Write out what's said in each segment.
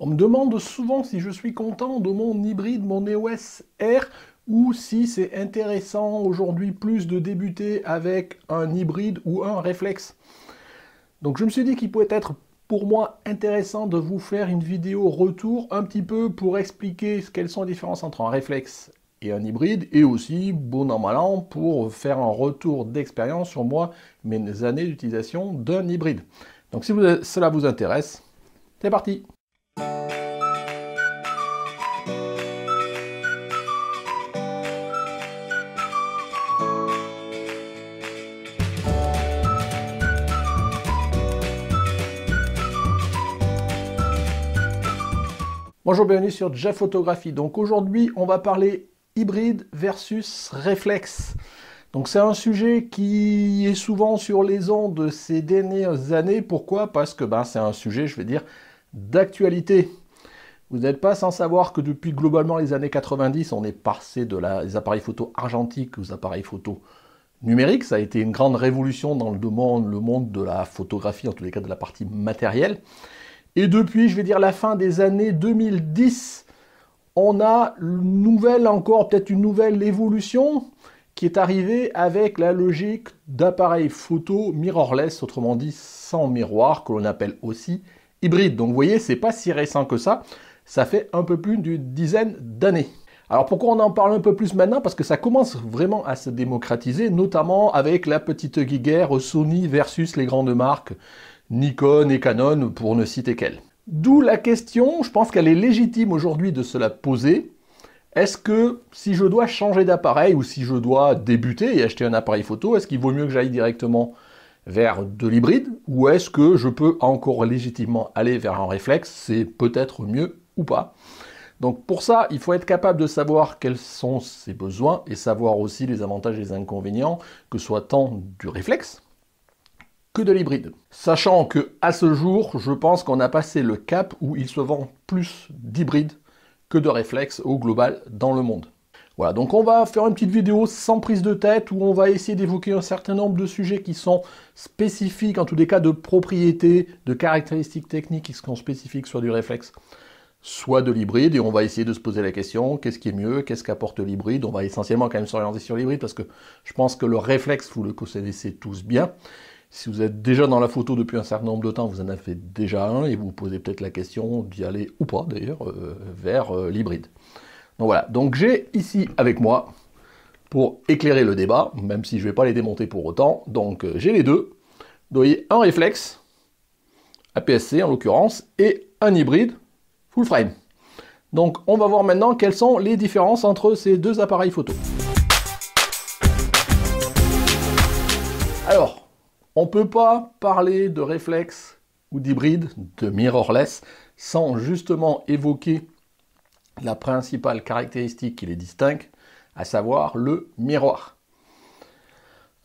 On me demande souvent si je suis content de mon hybride, mon EOS R, ou si c'est intéressant aujourd'hui plus de débuter avec un hybride ou un réflexe. Donc je me suis dit qu'il pouvait être pour moi intéressant de vous faire une vidéo retour un petit peu pour expliquer quelles sont les différences entre un réflexe et un hybride et aussi bon an mal an pour faire un retour d'expérience sur moi mes années d'utilisation d'un hybride. Donc si cela vous intéresse, c'est parti Bonjour, bienvenue sur Jeff Photographie. Donc aujourd'hui, on va parler hybride versus réflexe. Donc c'est un sujet qui est souvent sur les ondes de ces dernières années. Pourquoi Parce que ben, c'est un sujet, je vais dire, d'actualité. Vous n'êtes pas sans savoir que depuis globalement les années 90, on est passé de des appareils photo argentiques aux appareils photo numériques. Ça a été une grande révolution dans le monde, le monde de la photographie, en tous les cas de la partie matérielle. Et depuis, je vais dire la fin des années 2010, on a une nouvelle encore, peut-être une nouvelle évolution qui est arrivée avec la logique d'appareils photo mirrorless, autrement dit sans miroir, que l'on appelle aussi hybride. Donc vous voyez, c'est pas si récent que ça, ça fait un peu plus d'une dizaine d'années. Alors pourquoi on en parle un peu plus maintenant Parce que ça commence vraiment à se démocratiser, notamment avec la petite guerre Sony versus les grandes marques Nikon et Canon pour ne citer qu'elles. D'où la question, je pense qu'elle est légitime aujourd'hui de se la poser. Est-ce que si je dois changer d'appareil ou si je dois débuter et acheter un appareil photo, est-ce qu'il vaut mieux que j'aille directement vers de l'hybride ou est-ce que je peux encore légitimement aller vers un réflexe C'est peut-être mieux ou pas. Donc pour ça, il faut être capable de savoir quels sont ses besoins et savoir aussi les avantages et les inconvénients, que soit tant du réflexe, de l'hybride. Sachant que à ce jour, je pense qu'on a passé le cap où il se vend plus d'hybrides que de réflexes au global dans le monde. Voilà, donc on va faire une petite vidéo sans prise de tête où on va essayer d'évoquer un certain nombre de sujets qui sont spécifiques, en tous les cas de propriétés, de caractéristiques techniques qui sont spécifiques soit du réflexe, soit de l'hybride. Et on va essayer de se poser la question, qu'est-ce qui est mieux, qu'est-ce qu'apporte l'hybride On va essentiellement quand même s'orienter sur l'hybride parce que je pense que le réflexe, vous le connaissez tous bien, si vous êtes déjà dans la photo depuis un certain nombre de temps, vous en avez déjà un et vous, vous posez peut-être la question d'y aller ou pas d'ailleurs euh, vers euh, l'hybride. Donc voilà, donc j'ai ici avec moi, pour éclairer le débat, même si je ne vais pas les démonter pour autant, donc euh, j'ai les deux. Vous voyez, un réflexe, APS-C en l'occurrence, et un hybride full frame. Donc on va voir maintenant quelles sont les différences entre ces deux appareils photo. On ne peut pas parler de réflexe ou d'hybride, de mirrorless, sans justement évoquer la principale caractéristique qui les distingue, à savoir le miroir.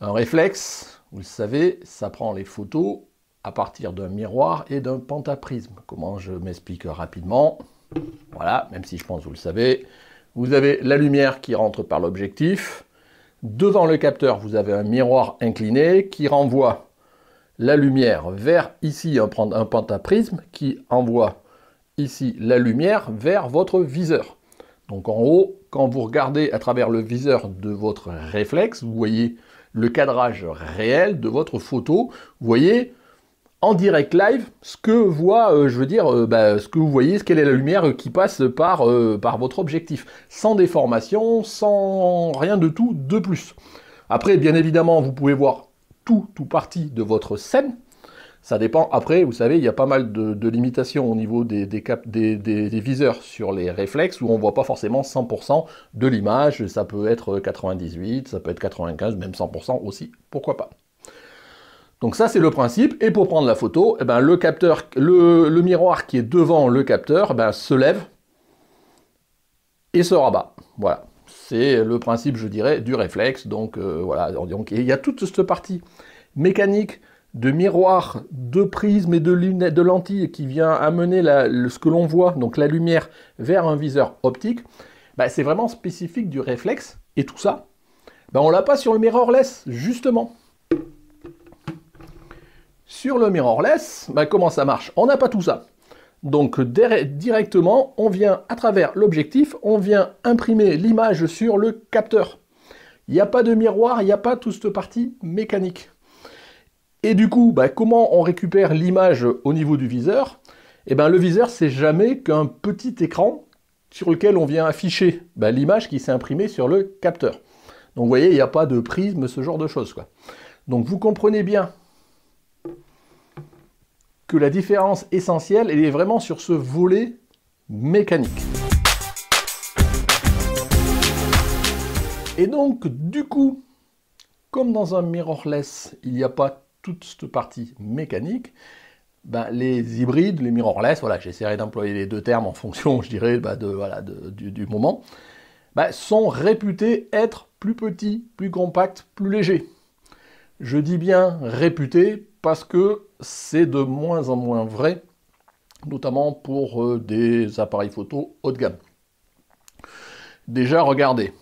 Un réflexe, vous le savez, ça prend les photos à partir d'un miroir et d'un pentaprisme. Comment je m'explique rapidement Voilà, même si je pense que vous le savez, vous avez la lumière qui rentre par l'objectif. Devant le capteur, vous avez un miroir incliné qui renvoie la lumière vers ici un, un pentaprisme qui envoie ici la lumière vers votre viseur. Donc en haut, quand vous regardez à travers le viseur de votre réflexe, vous voyez le cadrage réel de votre photo. Vous voyez en direct live ce que voit, euh, je veux dire, euh, bah, ce que vous voyez, quelle est la lumière qui passe par, euh, par votre objectif. Sans déformation, sans rien de tout de plus. Après, bien évidemment, vous pouvez voir tout tout partie de votre scène. Ça dépend. Après, vous savez, il y a pas mal de, limitations au niveau des, des, viseurs sur les réflexes où on ne voit pas forcément 100% de l'image. Ça peut être 98, ça peut être 95, même 100% aussi. Pourquoi pas donc ça c'est le principe, et pour prendre la photo, eh ben, le, capteur, le, miroir qui est devant le capteur eh ben, se lève et se rabat. Voilà, c'est le principe je dirais du réflexe, donc euh, voilà, donc, il y a toute cette partie mécanique de miroir, de prisme et de, lunettes, de lentilles qui vient amener ce que l'on voit, donc la lumière, vers un viseur optique, bah, c'est vraiment spécifique du réflexe. Et tout ça, on bah, on l'a pas sur le mirrorless, justement. Sur le mirrorless, bah, comment ça marche On n'a pas tout ça. Donc directement, on vient à travers l'objectif, on vient imprimer l'image sur le capteur. Il n'y a pas de miroir, il n'y a pas toute cette partie mécanique. Et du coup, bah, comment on récupère l'image au niveau du viseur Eh bien, le viseur, c'est jamais qu'un petit écran sur lequel on vient afficher bah, l'image qui s'est imprimée sur le capteur. Donc, vous voyez, il n'y a pas de prisme, ce genre de choses. Quoi. Donc, vous comprenez bien que la différence essentielle, elle est vraiment sur ce volet mécanique. Et donc, du coup, comme dans un mirrorless, il n'y a pas toute cette partie mécanique, ben, les hybrides, les mirrorless, voilà, j'essaierai d'employer les deux termes en fonction, je dirais, ben, de, voilà, du, moment, ben, sont réputés être plus petits, plus compacts, plus légers. Je dis bien réputés parce que c'est de moins en moins vrai, notamment pour euh, des appareils photo haut de gamme. Déjà, regardez,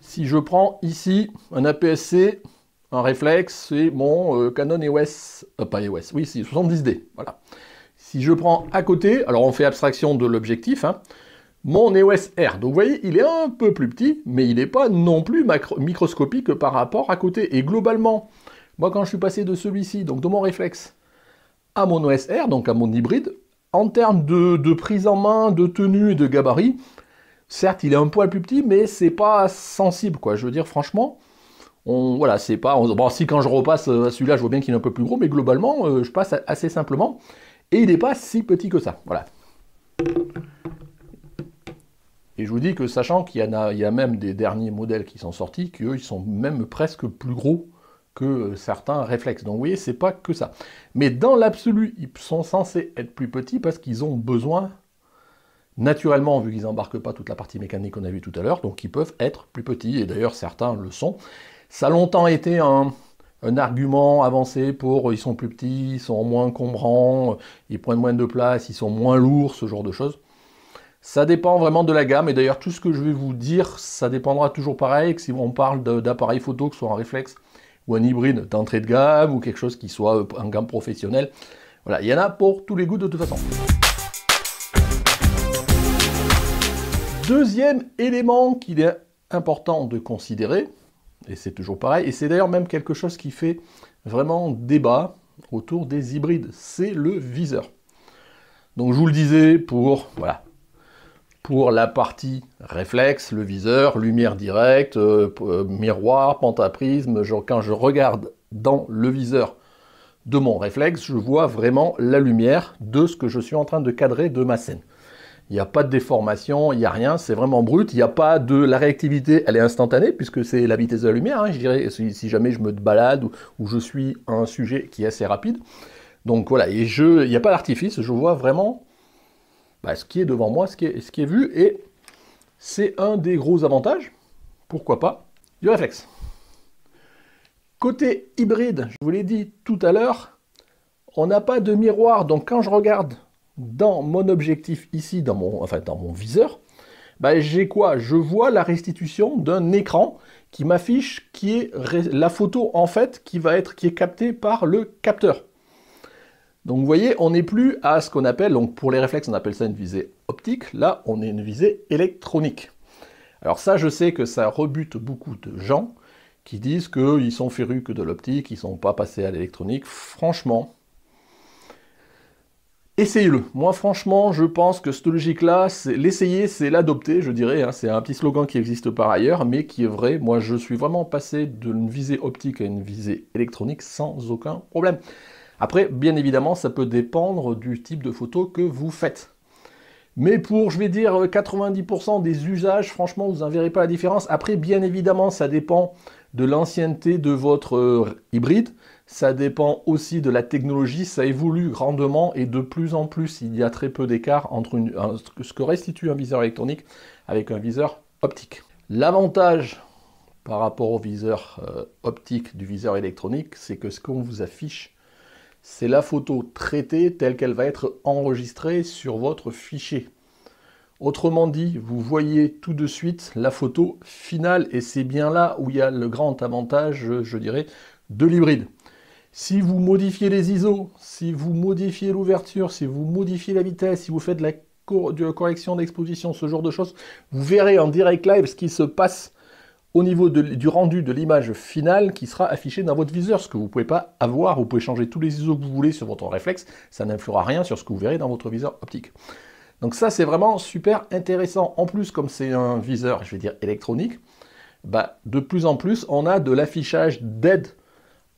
si je prends ici un APS-C un réflexe, c'est mon euh, Canon EOS, euh, pas EOS, oui, c'est 70D, voilà. Si je prends à côté, alors on fait abstraction de l'objectif, hein, mon EOS R. Donc vous voyez, il est un peu plus petit, mais il n'est pas non plus microscopique par rapport à côté. Et globalement, moi quand je suis passé de celui-ci, donc de mon réflexe, à mon EOS R, donc à mon hybride, en termes de, de, prise en main, de tenue et de gabarit, certes il est un poil plus petit, mais c'est pas sensible quoi. Je veux dire franchement, voilà, c'est pas. bon, si quand je repasse euh, à celui-là, je vois bien qu'il est un peu plus gros, mais globalement, euh, je passe assez simplement. Et il n'est pas si petit que ça. Voilà. Et je vous dis que sachant qu'il y en a, il y a même des derniers modèles qui sont sortis, qu'eux, ils sont même presque plus gros que euh, certains réflexes. Donc vous voyez, c'est pas que ça. Mais dans l'absolu, ils sont censés être plus petits parce qu'ils ont besoin, naturellement, vu qu'ils n'embarquent pas toute la partie mécanique qu'on a vu tout à l'heure, donc ils peuvent être plus petits, et d'ailleurs certains le sont. Ça a longtemps été un, argument avancé pour euh, ils sont plus petits, ils sont moins encombrants, euh, ils prennent moins de place, ils sont moins lourds, ce genre de choses. Ça dépend vraiment de la gamme, et d'ailleurs tout ce que je vais vous dire, ça dépendra toujours pareil, que si on parle d'appareils photo, que ce soit un réflexe ou un hybride d'entrée de gamme, ou quelque chose qui soit euh, en gamme professionnelle. Voilà, il y en a pour tous les goûts de toute façon. Deuxième élément qu'il est important de considérer, et c'est toujours pareil. Et c'est d'ailleurs même quelque chose qui fait vraiment débat autour des hybrides. C'est le viseur. Donc je vous le disais pour voilà pour la partie réflexe, le viseur, lumière directe, euh, euh, miroir, pentaprisme. Genre, quand je regarde dans le viseur de mon réflexe, je vois vraiment la lumière de ce que je suis en train de cadrer de ma scène. Il n'y a pas de déformation, il n'y a rien, c'est vraiment brut. Il n'y a pas de. La réactivité, elle est instantanée, puisque c'est la vitesse de la lumière, hein, je dirais, si, jamais je me balade ou, je suis un sujet qui est assez rapide. Donc voilà, et je, il n'y a pas d'artifice, je vois vraiment bah, ce qui est devant moi, ce qui est, ce qui est vu, et c'est un des gros avantages, pourquoi pas, du réflexe. Côté hybride, je vous l'ai dit tout à l'heure, on n'a pas de miroir, donc quand je regarde dans mon objectif ici, dans mon, viseur, ben, j'ai quoi Je vois la restitution d'un écran qui m'affiche qui est la photo en fait qui va être qui est captée par le capteur. Donc vous voyez, on n'est plus à ce qu'on appelle, donc pour les réflexes on appelle ça une visée optique, là on est une visée électronique. Alors ça je sais que ça rebute beaucoup de gens qui disent qu'ils sont férus que de l'optique, ils ne sont pas passés à l'électronique. Franchement, essayez-le. Moi, franchement, je pense que cette logique-là, l'essayer, c'est l'adopter, je dirais. Hein. C'est un petit slogan qui existe par ailleurs, mais qui est vrai. Moi, je suis vraiment passé d'une visée optique à une visée électronique sans aucun problème. Après, bien évidemment, ça peut dépendre du type de photo que vous faites. Mais pour, je vais dire, 90% des usages, franchement, vous n'en verrez pas la différence. Après, bien évidemment, ça dépend de l'ancienneté de votre euh, hybride, ça dépend aussi de la technologie, ça évolue grandement et de plus en plus, il y a très peu d'écart entre ce que restitue un viseur électronique avec un viseur optique. L'avantage par rapport au viseur euh, optique du viseur électronique, c'est que ce qu'on vous affiche, c'est la photo traitée telle qu'elle va être enregistrée sur votre fichier. Autrement dit, vous voyez tout de suite la photo finale et c'est bien là où il y a le grand avantage, je dirais, de l'hybride. Si vous modifiez les ISO, si vous modifiez l'ouverture, si vous modifiez la vitesse, si vous faites de la, correction d'exposition, ce genre de choses, vous verrez en direct live ce qui se passe au niveau du rendu de l'image finale qui sera affichée dans votre viseur, ce que vous ne pouvez pas avoir, vous pouvez changer tous les ISO que vous voulez sur votre réflexe, ça n'influera rien sur ce que vous verrez dans votre viseur optique. Donc ça c'est vraiment super intéressant. En plus comme c'est un viseur, je vais dire électronique, bah, de plus en plus on a de l'affichage dead »,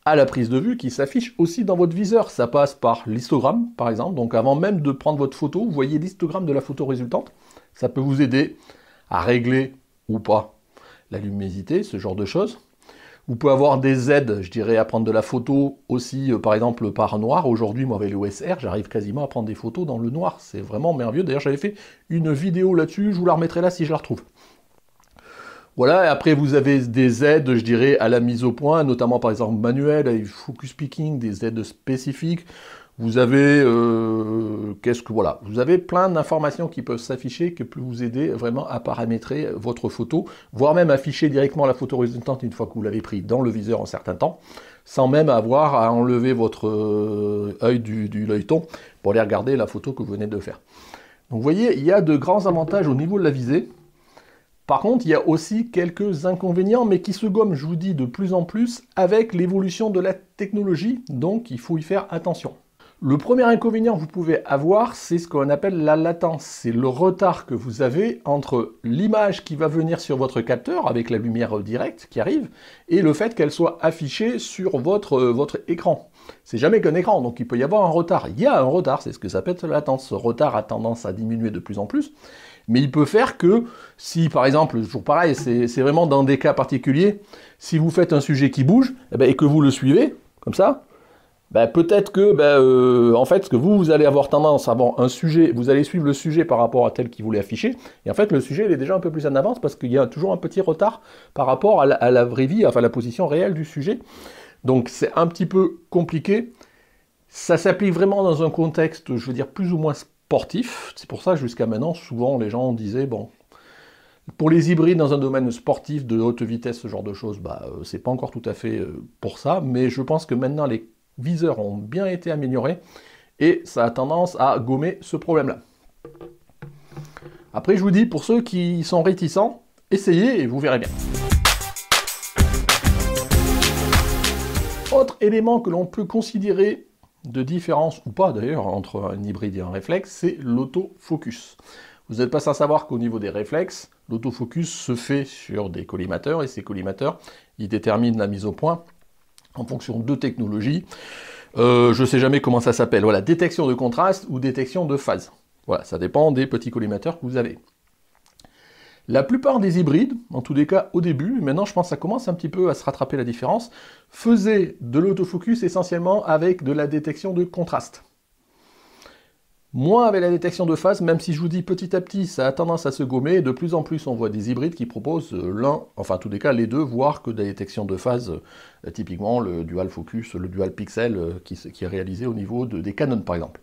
à la prise de vue qui s'affiche aussi dans votre viseur. Ça passe par l'histogramme, par exemple. Donc avant même de prendre votre photo, vous voyez l'histogramme de la photo résultante. Ça peut vous aider à régler ou pas la luminosité, ce genre de choses. Vous pouvez avoir des aides, je dirais, à prendre de la photo aussi, euh, par exemple, par noir. Aujourd'hui, moi, avec l'OSR j'arrive quasiment à prendre des photos dans le noir. C'est vraiment merveilleux. D'ailleurs, j'avais fait une vidéo là-dessus. Je vous la remettrai là si je la retrouve. Voilà, après vous avez des aides, je dirais, à la mise au point, notamment par exemple manuel, avec focus picking, des aides spécifiques. Vous avez, euh, qu'est-ce que voilà, vous avez plein d'informations qui peuvent s'afficher, qui peuvent vous aider vraiment à paramétrer votre photo, voire même afficher directement la photo résultante une fois que vous l'avez pris dans le viseur en certains temps, sans même avoir à enlever votre euh, œil du, du pour aller regarder la photo que vous venez de faire. Donc vous voyez, il y a de grands avantages au niveau de la visée. Par contre, il y a aussi quelques inconvénients, mais qui se gomment, je vous dis, de plus en plus avec l'évolution de la technologie, donc il faut y faire attention. Le premier inconvénient que vous pouvez avoir, c'est ce qu'on appelle la latence. C'est le retard que vous avez entre l'image qui va venir sur votre capteur avec la lumière directe qui arrive et le fait qu'elle soit affichée sur votre, euh, votre écran. C'est jamais qu'un écran, donc il peut y avoir un retard. Il y a un retard, c'est ce que ça s'appelle la latence. Ce retard a tendance à diminuer de plus en plus. Mais il peut faire que, si par exemple, toujours pareil, c'est vraiment dans des cas particuliers, si vous faites un sujet qui bouge eh ben, et que vous le suivez, comme ça, ben, peut-être que, ben, euh, en fait, que vous, vous allez avoir tendance à avoir un sujet, vous allez suivre le sujet par rapport à tel qu'il voulait afficher, et en fait, le sujet, il est déjà un peu plus en avance parce qu'il y a toujours un petit retard par rapport à la, vraie vie, enfin, la position réelle du sujet. Donc, c'est un petit peu compliqué. Ça s'applique vraiment dans un contexte, je veux dire, plus ou moins c'est pour ça, jusqu'à maintenant, souvent, les gens disaient, bon, pour les hybrides dans un domaine sportif, de haute vitesse, ce genre de choses, bah, euh, c'est pas encore tout à fait euh, pour ça, mais je pense que maintenant, les viseurs ont bien été améliorés, et ça a tendance à gommer ce problème-là. Après, je vous dis, pour ceux qui sont réticents, essayez et vous verrez bien. Autre élément que l'on peut considérer de différence, ou pas d'ailleurs, entre un hybride et un réflexe, c'est l'autofocus. Vous n'êtes pas sans savoir qu'au niveau des réflexes, l'autofocus se fait sur des collimateurs, et ces collimateurs, ils déterminent la mise au point en fonction de technologies. Euh, je ne sais jamais comment ça s'appelle. Voilà, détection de contraste ou détection de phase. Voilà, ça dépend des petits collimateurs que vous avez. La plupart des hybrides, en tous les cas au début, maintenant je pense que ça commence un petit peu à se rattraper la différence, faisaient de l'autofocus essentiellement avec de la détection de contraste. Moins avec la détection de phase, même si je vous dis petit à petit, ça a tendance à se gommer, de plus en plus on voit des hybrides qui proposent euh, l'un, enfin en tous les cas les deux, voire que de la détection de phase, euh, typiquement le dual focus, le dual pixel euh, qui, est réalisé au niveau des Canon par exemple.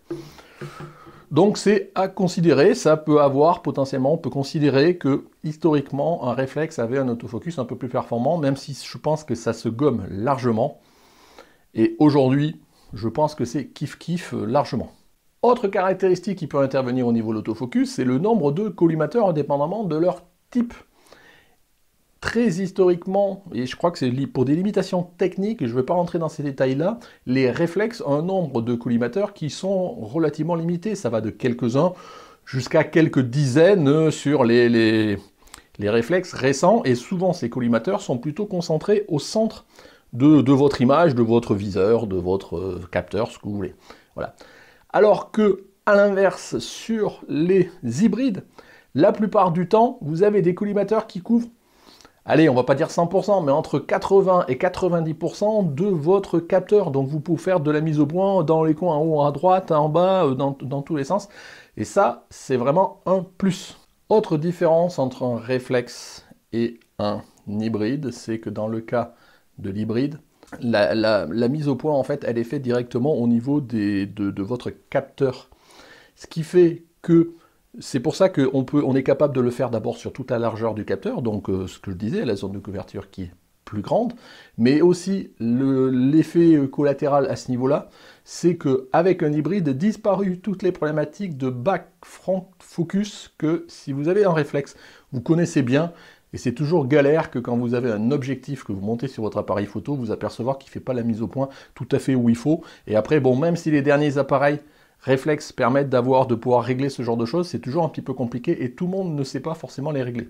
Donc c'est à considérer, ça peut avoir potentiellement, on peut considérer que historiquement un réflexe avait un autofocus un peu plus performant, même si je pense que ça se gomme largement. Et aujourd'hui, je pense que c'est kiff-kiff euh, largement. Autre caractéristique qui peut intervenir au niveau de l'autofocus, c'est le nombre de collimateurs indépendamment de leur type très historiquement, et je crois que c'est pour des limitations techniques, je ne vais pas rentrer dans ces détails-là, les réflexes ont un nombre de collimateurs qui sont relativement limités. Ça va de quelques-uns jusqu'à quelques dizaines sur les, les, les, réflexes récents, et souvent ces collimateurs sont plutôt concentrés au centre de, de votre image, de votre viseur, de votre euh, capteur, ce que vous voulez. Voilà. Alors que, à l'inverse, sur les hybrides, la plupart du temps, vous avez des collimateurs qui couvrent allez, on va pas dire 100%, mais entre 80 et 90% de votre capteur. Donc vous pouvez faire de la mise au point dans les coins, en haut, à droite, en bas, euh, dans, tous les sens. Et ça, c'est vraiment un plus. Autre différence entre un réflexe et un hybride, c'est que dans le cas de l'hybride, la, mise au point, en fait, elle est faite directement au niveau de, votre capteur. Ce qui fait que c'est pour ça qu'on on est capable de le faire d'abord sur toute la largeur du capteur, donc euh, ce que je disais, la zone de couverture qui est plus grande, mais aussi l'effet euh, collatéral à ce niveau-là, c'est qu'avec un hybride disparu toutes les problématiques de back front focus que si vous avez un réflexe, vous connaissez bien, et c'est toujours galère que quand vous avez un objectif que vous montez sur votre appareil photo, vous apercevoir qu'il ne fait pas la mise au point tout à fait où il faut. Et après, bon, même si les derniers appareils réflexes permettent d'avoir, de pouvoir régler ce genre de choses, c'est toujours un petit peu compliqué et tout le monde ne sait pas forcément les régler.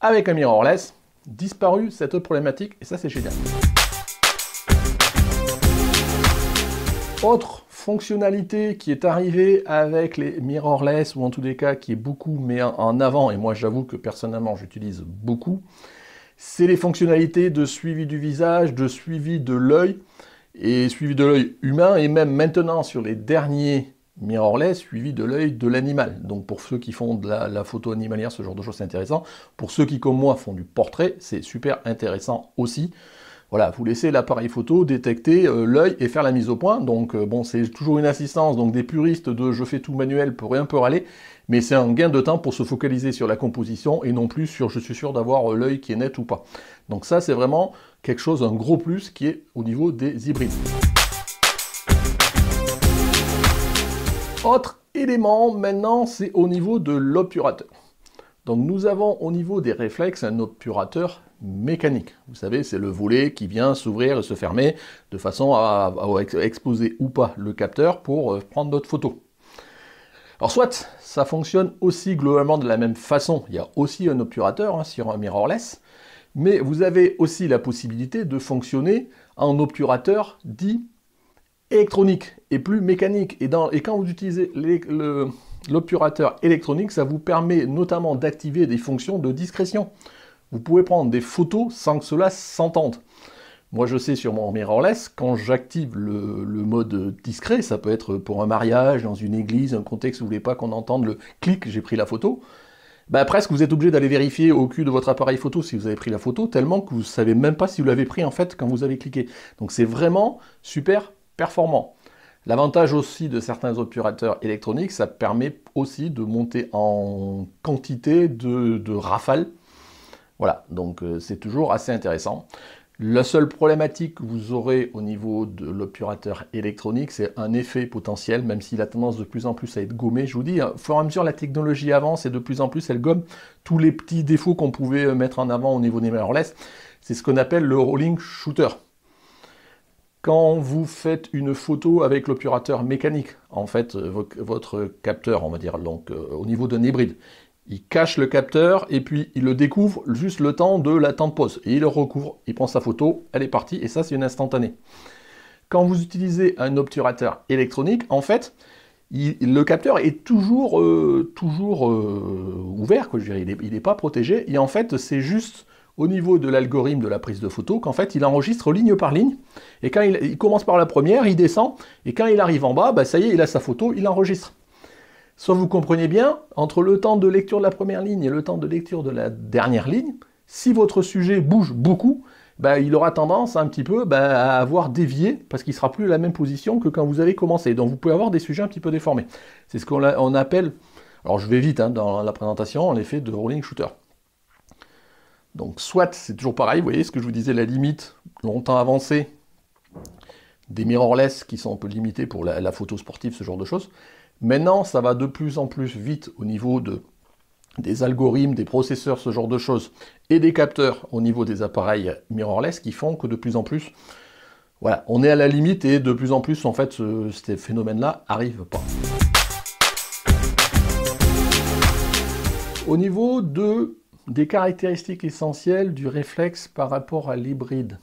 Avec un mirrorless, disparu cette problématique et ça c'est génial. Autre fonctionnalité qui est arrivée avec les mirrorless ou en tous les cas qui est beaucoup mais en avant et moi j'avoue que personnellement j'utilise beaucoup, c'est les fonctionnalités de suivi du visage, de suivi de l'œil et suivi de l'œil humain, et même maintenant sur les derniers mirrorless, suivi de l'œil de l'animal. Donc pour ceux qui font de la, photo animalière, ce genre de choses, c'est intéressant. Pour ceux qui, comme moi, font du portrait, c'est super intéressant aussi. Voilà, vous laissez l'appareil photo détecter euh, l'œil et faire la mise au point. Donc euh, bon, c'est toujours une assistance, donc des puristes de je fais tout manuel pourraient un peu râler mais c'est un gain de temps pour se focaliser sur la composition et non plus sur je suis sûr d'avoir euh, l'œil qui est net ou pas. Donc ça c'est vraiment quelque chose, un gros plus qui est au niveau des hybrides. Autre élément maintenant, c'est au niveau de l'obturateur. Donc nous avons au niveau des réflexes un obturateur mécanique. Vous savez, c'est le volet qui vient s'ouvrir et se fermer de façon à, à, exposer ou pas le capteur pour euh, prendre notre photo. Alors soit ça fonctionne aussi globalement de la même façon, il y a aussi un obturateur sur un hein, mirrorless, mais vous avez aussi la possibilité de fonctionner en obturateur dit électronique et plus mécanique. Et, et quand vous utilisez l'obturateur électronique, ça vous permet notamment d'activer des fonctions de discrétion. Vous pouvez prendre des photos sans que cela s'entende. Moi, je sais sur mon mirrorless, quand j'active le, mode discret, ça peut être pour un mariage, dans une église, un contexte où vous ne voulez pas qu'on entende le clic, j'ai pris la photo. Bah, presque, vous êtes obligé d'aller vérifier au cul de votre appareil photo si vous avez pris la photo, tellement que vous ne savez même pas si vous l'avez pris en fait quand vous avez cliqué. Donc, c'est vraiment super performant. L'avantage aussi de certains opérateurs électroniques, ça permet aussi de monter en quantité de, de rafales. Voilà, donc euh, c'est toujours assez intéressant. La seule problématique que vous aurez au niveau de l'opérateur électronique, c'est un effet potentiel, même s'il a tendance de plus en plus à être gommé. Je vous dis, au hein, fur et à mesure, la technologie avance et de plus en plus, elle gomme tous les petits défauts qu'on pouvait euh, mettre en avant au niveau des mirrorless. C'est ce qu'on appelle le rolling shooter. Quand vous faites une photo avec l'opérateur mécanique, en fait, euh, votre capteur, on va dire, donc, euh, au niveau d'un hybride, il cache le capteur et puis il le découvre juste le temps de la temps de pause. Et il le recouvre, il prend sa photo, elle est partie et ça c'est une instantanée. Quand vous utilisez un obturateur électronique, en fait, le capteur est toujours, euh, toujours euh, ouvert, quoi, je dirais. il n'est pas protégé. Et en fait, c'est juste au niveau de l'algorithme de la prise de photo qu'en fait, il enregistre ligne par ligne. Et quand il, il, commence par la première, il descend. Et quand il arrive en bas, bah, ça y est, il a sa photo, il enregistre. Soit vous comprenez bien, entre le temps de lecture de la première ligne et le temps de lecture de la dernière ligne, si votre sujet bouge beaucoup, bah, il aura tendance un petit peu bah, à avoir dévié parce qu'il ne sera plus à la même position que quand vous avez commencé. Donc vous pouvez avoir des sujets un petit peu déformés. C'est ce qu'on appelle, alors je vais vite hein, dans la présentation, l'effet de rolling shooter. Donc soit c'est toujours pareil, vous voyez ce que je vous disais, la limite longtemps avancée des mirrorless qui sont un peu limités pour la, photo sportive, ce genre de choses. Maintenant, ça va de plus en plus vite au niveau de, des algorithmes, des processeurs, ce genre de choses, et des capteurs au niveau des appareils mirrorless qui font que de plus en plus, on est à la limite et de plus en plus, en fait, ces phénomènes-là n'arrivent pas. Au niveau des caractéristiques essentielles du réflexe par rapport à l'hybride,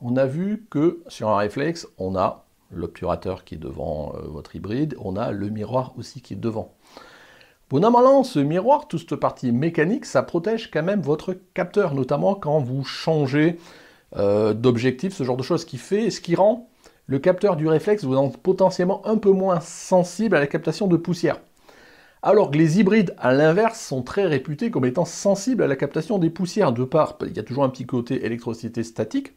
on a vu que sur un réflexe, on a l'obturateur qui est devant euh, votre hybride, on a le miroir aussi qui est devant. Bon normalement, ce miroir, toute cette partie mécanique, ça protège quand même votre capteur, notamment quand vous changez euh, d'objectif, ce genre de choses qui fait, ce qui rend le capteur du réflexe vous potentiellement un peu moins sensible à la captation de poussière. Alors que les hybrides, à l'inverse, sont très réputés comme étant sensibles à la captation des poussières, de part, il y a toujours un petit côté électricité statique,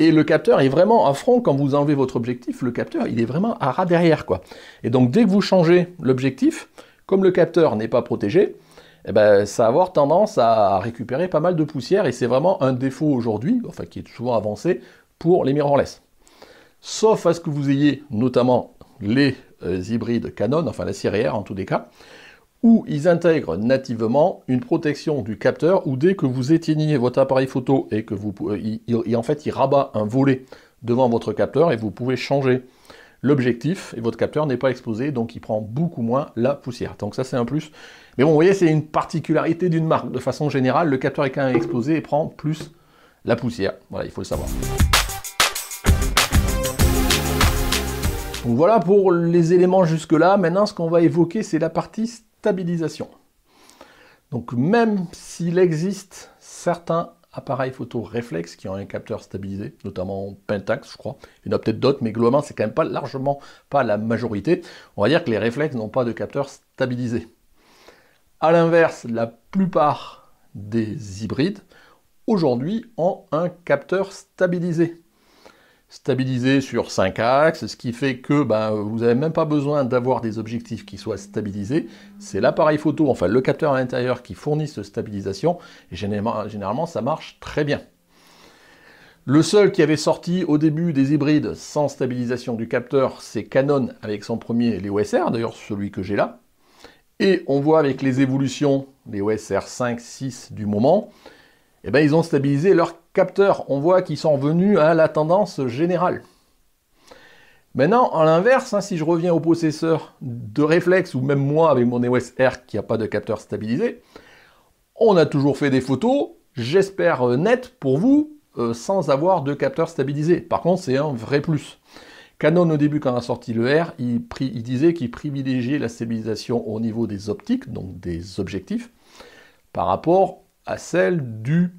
et le capteur est vraiment à front quand vous enlevez votre objectif, le capteur il est vraiment à ras derrière quoi. Et donc dès que vous changez l'objectif, comme le capteur n'est pas protégé, eh ben, ça va avoir tendance à récupérer pas mal de poussière et c'est vraiment un défaut aujourd'hui, enfin qui est souvent avancé pour les mirrorless. Sauf à ce que vous ayez notamment les euh, hybrides Canon, enfin la série R en tous les cas, où ils intègrent nativement une protection du capteur où dès que vous éteignez votre appareil photo et que vous il, en fait il rabat un volet devant votre capteur et vous pouvez changer l'objectif et votre capteur n'est pas exposé donc il prend beaucoup moins la poussière. Donc ça c'est un plus. Mais bon, vous voyez, c'est une particularité d'une marque. De façon générale, le capteur est quand même exposé et prend plus la poussière. Voilà, il faut le savoir. Donc voilà pour les éléments jusque-là. Maintenant, ce qu'on va évoquer, c'est la partie stabilisation. Donc même s'il existe certains appareils photo réflexes qui ont un capteur stabilisé, notamment Pentax, je crois. Il y en a peut-être d'autres, mais globalement, c'est quand même pas largement pas la majorité. On va dire que les réflexes n'ont pas de capteur stabilisé. A l'inverse, la plupart des hybrides aujourd'hui ont un capteur stabilisé stabilisé sur 5 axes, ce qui fait que ben, vous n'avez même pas besoin d'avoir des objectifs qui soient stabilisés. C'est l'appareil photo, enfin le capteur à l'intérieur qui fournit cette stabilisation. Et généralement, ça marche très bien. Le seul qui avait sorti au début des hybrides sans stabilisation du capteur, c'est Canon avec son premier les OSR, d'ailleurs celui que j'ai là. Et on voit avec les évolutions, les OSR 5, 6 du moment, eh ben, ils ont stabilisé leur capteurs. On voit qu'ils sont revenus à la tendance générale. Maintenant, à l'inverse, hein, si je reviens au possesseur de réflexe, ou même moi avec mon EOS R qui n'a pas de capteur stabilisé, on a toujours fait des photos, j'espère euh, net pour vous, euh, sans avoir de capteur stabilisé. Par contre, c'est un vrai plus. Canon, au début, quand a sorti le R, il, il disait qu'il privilégiait la stabilisation au niveau des optiques, donc des objectifs, par rapport à celle du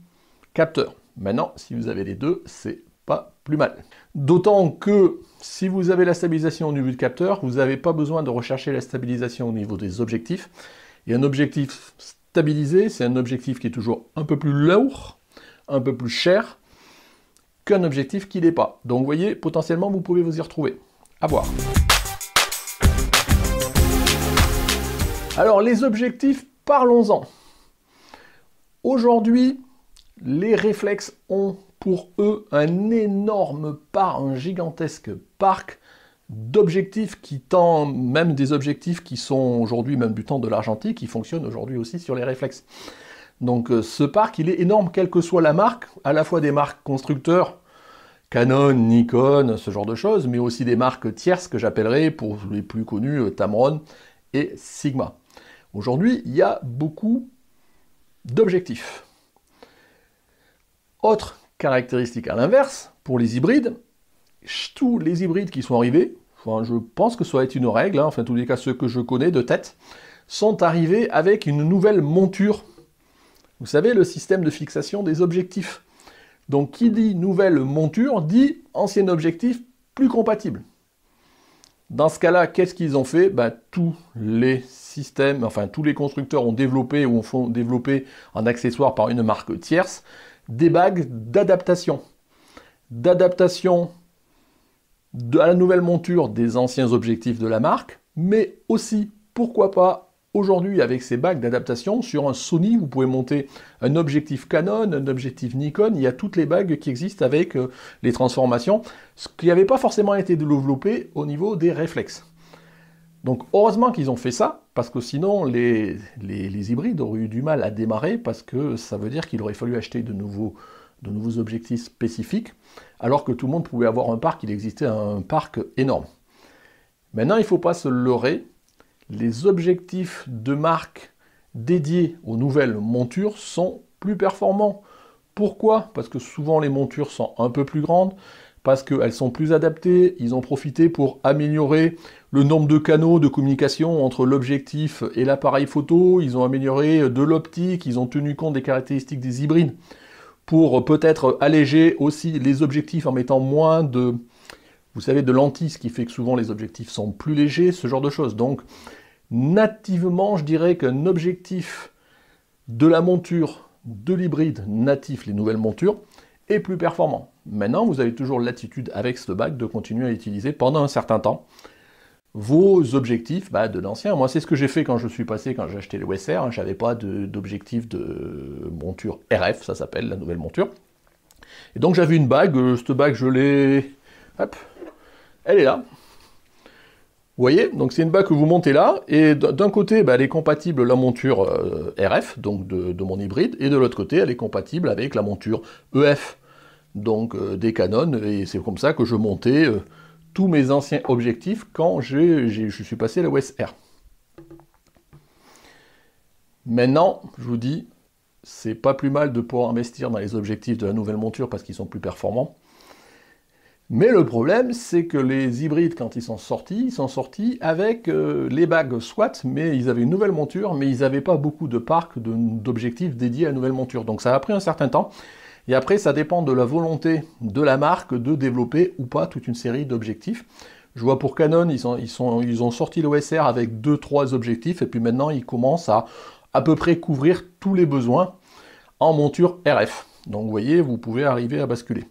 capteur. Maintenant, si vous avez les deux, c'est pas plus mal. D'autant que si vous avez la stabilisation au niveau du capteur, vous n'avez pas besoin de rechercher la stabilisation au niveau des objectifs. Et un objectif stabilisé, c'est un objectif qui est toujours un peu plus lourd, un peu plus cher qu'un objectif qui n'est pas. Donc vous voyez, potentiellement, vous pouvez vous y retrouver. À voir. Alors les objectifs, parlons-en. Aujourd'hui, les réflexes ont pour eux un énorme parc, un gigantesque parc d'objectifs qui tend, même des objectifs qui sont aujourd'hui même du temps de l'argentique, qui fonctionnent aujourd'hui aussi sur les réflexes. Donc euh, ce parc, il est énorme, quelle que soit la marque, à la fois des marques constructeurs, Canon, Nikon, ce genre de choses, mais aussi des marques tierces que j'appellerai pour les plus connus euh, Tamron et Sigma. Aujourd'hui, il y a beaucoup d'objectifs Autre caractéristique à l'inverse, pour les hybrides, tous les hybrides qui sont arrivés, enfin, je pense que ça va être une règle, hein, enfin, tous les cas ceux que je connais de tête, sont arrivés avec une nouvelle monture. Vous savez, le système de fixation des objectifs. Donc qui dit nouvelle monture dit ancien objectif plus compatible. Dans ce cas-là, qu'est-ce qu'ils ont fait bah, Tous les systèmes, enfin tous les constructeurs ont développé ou ont développer en accessoire par une marque tierce des bagues d'adaptation. D'adaptation à la nouvelle monture des anciens objectifs de la marque, mais aussi, pourquoi pas, Aujourd'hui, avec ces bagues d'adaptation, sur un Sony, vous pouvez monter un objectif Canon, un objectif Nikon, il y a toutes les bagues qui existent avec euh, les transformations, ce qui n'avait pas forcément été développé au niveau des réflexes. Donc heureusement qu'ils ont fait ça, parce que sinon les, les, hybrides auraient eu du mal à démarrer, parce que ça veut dire qu'il aurait fallu acheter de nouveaux, de nouveaux objectifs spécifiques, alors que tout le monde pouvait avoir un parc, il existait un parc énorme. Maintenant, il ne faut pas se leurrer, les objectifs de marque dédiés aux nouvelles montures sont plus performants. Pourquoi Parce que souvent les montures sont un peu plus grandes, parce qu'elles sont plus adaptées, ils ont profité pour améliorer le nombre de canaux de communication entre l'objectif et l'appareil photo, ils ont amélioré de l'optique, ils ont tenu compte des caractéristiques des hybrides pour peut-être alléger aussi les objectifs en mettant moins de, vous savez, de lentilles, ce qui fait que souvent les objectifs sont plus légers, ce genre de choses. Donc, Nativement, je dirais qu'un objectif de la monture, de l'hybride natif, les nouvelles montures, est plus performant. Maintenant, vous avez toujours l'attitude avec ce bac de continuer à utiliser pendant un certain temps. Vos objectifs bah, de l'ancien, moi c'est ce que j'ai fait quand je suis passé, quand j'ai acheté les WSR, hein. j'avais pas d'objectif de, monture RF, ça s'appelle la nouvelle monture. Et donc j'avais une bague, euh, cette bague je l'ai... Hop, elle est là, vous voyez Donc c'est une bague que vous montez là, et d'un côté, bah, elle est compatible la monture euh, RF, donc de, mon hybride, et de l'autre côté, elle est compatible avec la monture EF, donc euh, des Canon, et c'est comme ça que je montais euh, tous mes anciens objectifs quand je suis passé à la Maintenant, je vous dis, c'est pas plus mal de pouvoir investir dans les objectifs de la nouvelle monture parce qu'ils sont plus performants. Mais le problème, c'est que les hybrides, quand ils sont sortis, ils sont sortis avec euh, les bagues SWAT, mais ils avaient une nouvelle monture, mais ils n'avaient pas beaucoup de parcs d'objectifs dédiés à la nouvelle monture. Donc ça a pris un certain temps. Et après, ça dépend de la volonté de la marque de développer ou pas toute une série d'objectifs. Je vois pour Canon, ils, ont, ils, sont, ils ont sorti l'OSR avec deux, trois objectifs, et puis maintenant, ils commencent à à peu près couvrir tous les besoins en monture RF. Donc vous voyez, vous pouvez arriver à basculer.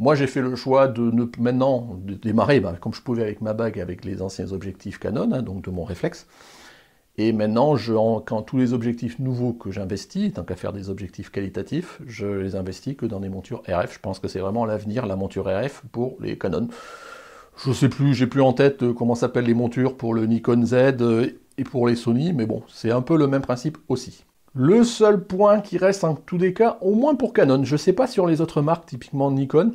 Moi, j'ai fait le choix de ne, maintenant démarrer, ben, comme je pouvais avec ma bague, avec les anciens objectifs Canon, hein, donc de mon réflexe. Et maintenant, quand tous les objectifs nouveaux que j'investis, tant qu'à faire des objectifs qualitatifs, je les investis que dans des montures RF. Je pense que c'est vraiment l'avenir, la monture RF pour les Canon. Je sais plus, j'ai plus en tête euh, comment s'appellent les montures pour le Nikon Z euh, et pour les Sony, mais bon, c'est un peu le même principe aussi. Le seul point qui reste en tous les cas, au moins pour Canon, je ne sais pas sur les autres marques, typiquement Nikon,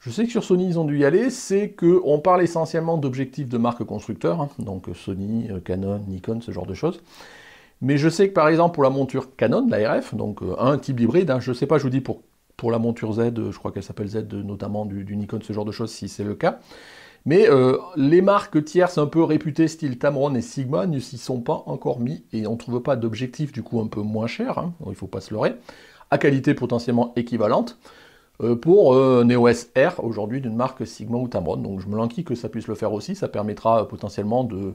je sais que sur Sony ils ont dû y aller, c'est qu'on parle essentiellement d'objectifs de marque constructeur, hein. donc euh, Sony, euh, Canon, Nikon, ce genre de choses. Mais je sais que par exemple pour la monture Canon, la RF, donc euh, un type hybride, hein, je ne sais pas, je vous dis pour, pour la monture Z, je crois qu'elle s'appelle Z notamment du Nikon, ce genre de choses si c'est le cas. Mais euh, les marques tierces un peu réputées, style Tamron et Sigma, ne s'y sont pas encore mis et on ne trouve pas d'objectif du coup un peu moins cher, hein. il ne faut pas se leurrer, à qualité potentiellement équivalente euh, pour euh, NeoS R aujourd'hui d'une marque Sigma ou Tamron. Donc je me languis que ça puisse le faire aussi, ça permettra euh, potentiellement de,